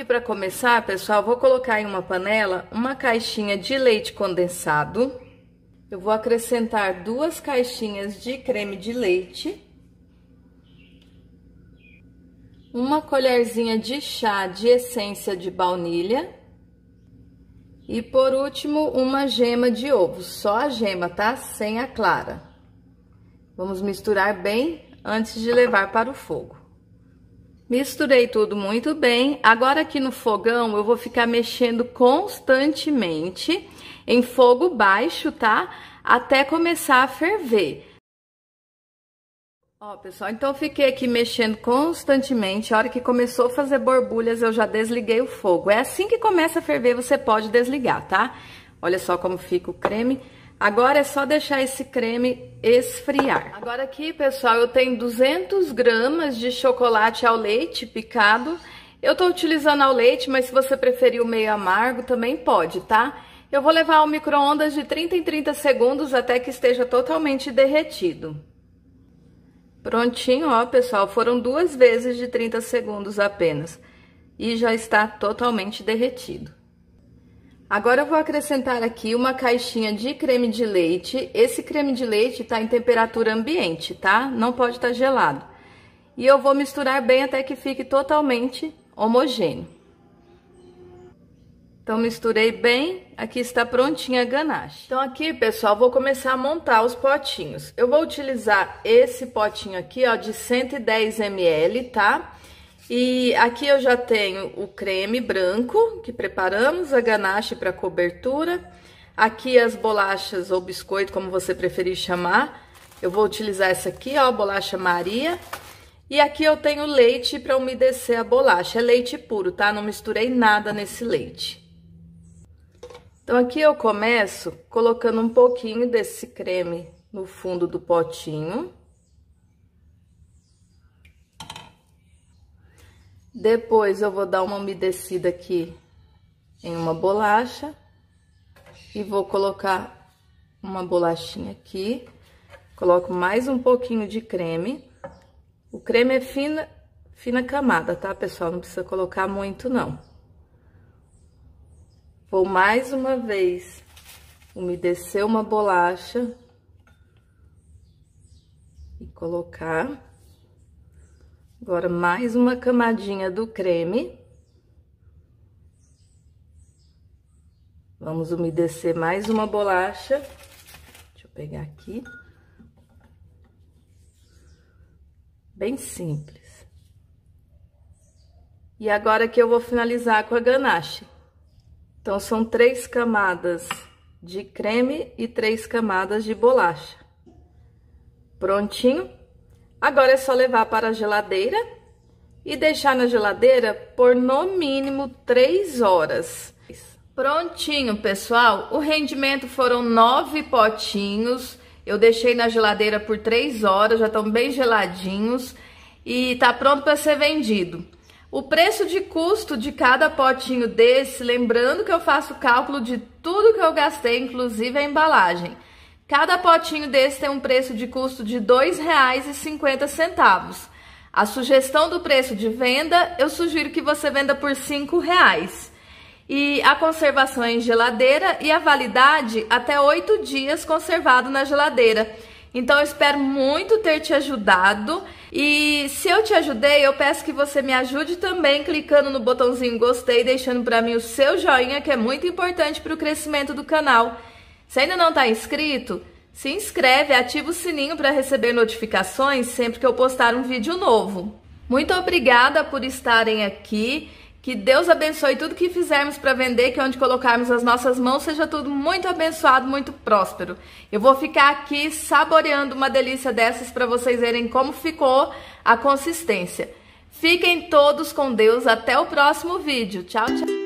aqui para começar, pessoal, vou colocar em uma panela uma caixinha de leite condensado. Eu vou acrescentar duas caixinhas de creme de leite. Uma colherzinha de chá de essência de baunilha. E por último, uma gema de ovo, só a gema, tá? Sem a clara. Vamos misturar bem antes de levar para o fogo. Misturei tudo muito bem. Agora aqui no fogão eu vou ficar mexendo constantemente em fogo baixo, tá? Até começar a ferver. Ó, pessoal, então fiquei aqui mexendo constantemente. A hora que começou a fazer borbulhas, eu já desliguei o fogo. É assim que começa a ferver, você pode desligar, tá? Olha só como fica o creme. Agora é só deixar esse creme esfriar. Agora aqui, pessoal, eu tenho 200 gramas de chocolate ao leite picado. Eu tô utilizando ao leite, mas se você preferir o meio amargo, também pode, tá? Eu vou levar ao micro-ondas de 30 em 30 segundos até que esteja totalmente derretido. Prontinho, ó, pessoal. Foram duas vezes de 30 segundos apenas. E já está totalmente derretido. Agora eu vou acrescentar aqui uma caixinha de creme de leite. Esse creme de leite está em temperatura ambiente, tá? Não pode estar tá gelado. E eu vou misturar bem até que fique totalmente homogêneo. Então misturei bem, aqui está prontinha a ganache. Então aqui, pessoal, vou começar a montar os potinhos. Eu vou utilizar esse potinho aqui, ó, de 110 ml, tá? Tá? E aqui eu já tenho o creme branco que preparamos, a ganache para cobertura. Aqui as bolachas ou biscoito, como você preferir chamar. Eu vou utilizar essa aqui, ó, bolacha Maria. E aqui eu tenho leite para umedecer a bolacha. É leite puro, tá? Não misturei nada nesse leite. Então aqui eu começo colocando um pouquinho desse creme no fundo do potinho. Depois eu vou dar uma umedecida aqui em uma bolacha e vou colocar uma bolachinha aqui. Coloco mais um pouquinho de creme. O creme é fina, fina camada, tá, pessoal? Não precisa colocar muito, não. Vou mais uma vez umedecer uma bolacha e colocar. Agora, mais uma camadinha do creme. Vamos umedecer mais uma bolacha. Deixa eu pegar aqui. Bem simples. E agora que eu vou finalizar com a ganache. Então, são três camadas de creme e três camadas de bolacha. Prontinho? Agora é só levar para a geladeira e deixar na geladeira por no mínimo 3 horas. Prontinho, pessoal. O rendimento foram 9 potinhos. Eu deixei na geladeira por 3 horas, já estão bem geladinhos e tá pronto para ser vendido. O preço de custo de cada potinho desse, lembrando que eu faço cálculo de tudo que eu gastei, inclusive a embalagem. Cada potinho desse tem um preço de custo de R$ 2,50. A sugestão do preço de venda, eu sugiro que você venda por R$ 5,00. E a conservação é em geladeira e a validade até 8 dias conservado na geladeira. Então eu espero muito ter te ajudado. E se eu te ajudei, eu peço que você me ajude também clicando no botãozinho gostei, deixando para mim o seu joinha, que é muito importante para o crescimento do canal. Se ainda não está inscrito, se inscreve e ativa o sininho para receber notificações sempre que eu postar um vídeo novo. Muito obrigada por estarem aqui. Que Deus abençoe tudo que fizermos para vender, que é onde colocarmos as nossas mãos seja tudo muito abençoado, muito próspero. Eu vou ficar aqui saboreando uma delícia dessas para vocês verem como ficou a consistência. Fiquem todos com Deus até o próximo vídeo. Tchau, tchau.